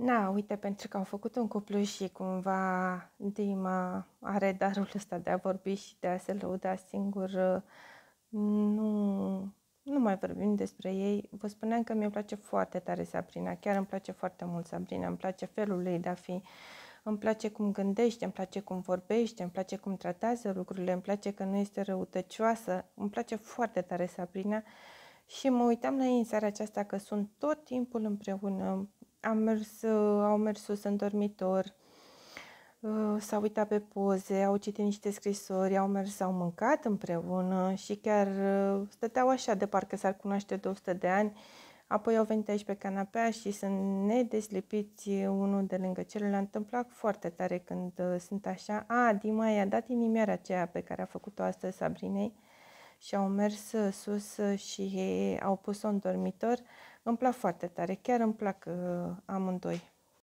Na, da, uite, pentru că am făcut un cuplu și cumva Dima are darul ăsta de a vorbi și de a se lăuda singur, nu, nu mai vorbim despre ei. Vă spuneam că mi-e place foarte tare Sabrina, chiar îmi place foarte mult Sabrina, îmi place felul ei de a fi, îmi place cum gândește, îmi place cum vorbește, îmi place cum tratează lucrurile, îmi place că nu este răutăcioasă, îmi place foarte tare Sabrina. Și mă uitam la ei în seara aceasta că sunt tot timpul împreună, am mers, uh, au mers sus în dormitor, uh, s-au uitat pe poze, au citit niște scrisori, au mers, au mâncat împreună și chiar uh, stăteau așa de parcă s-ar cunoaște de de ani. Apoi au venit aici pe canapea și sunt nedeslipiți unul de lângă celălalt. Îmi plac foarte tare când sunt așa. A, Dima i-a dat inimioara aceea pe care a făcut-o astăzi Sabrinei. Uh, și au mers sus și au pus-o în dormitor. Îmi plac foarte tare, chiar îmi plac uh, amândoi.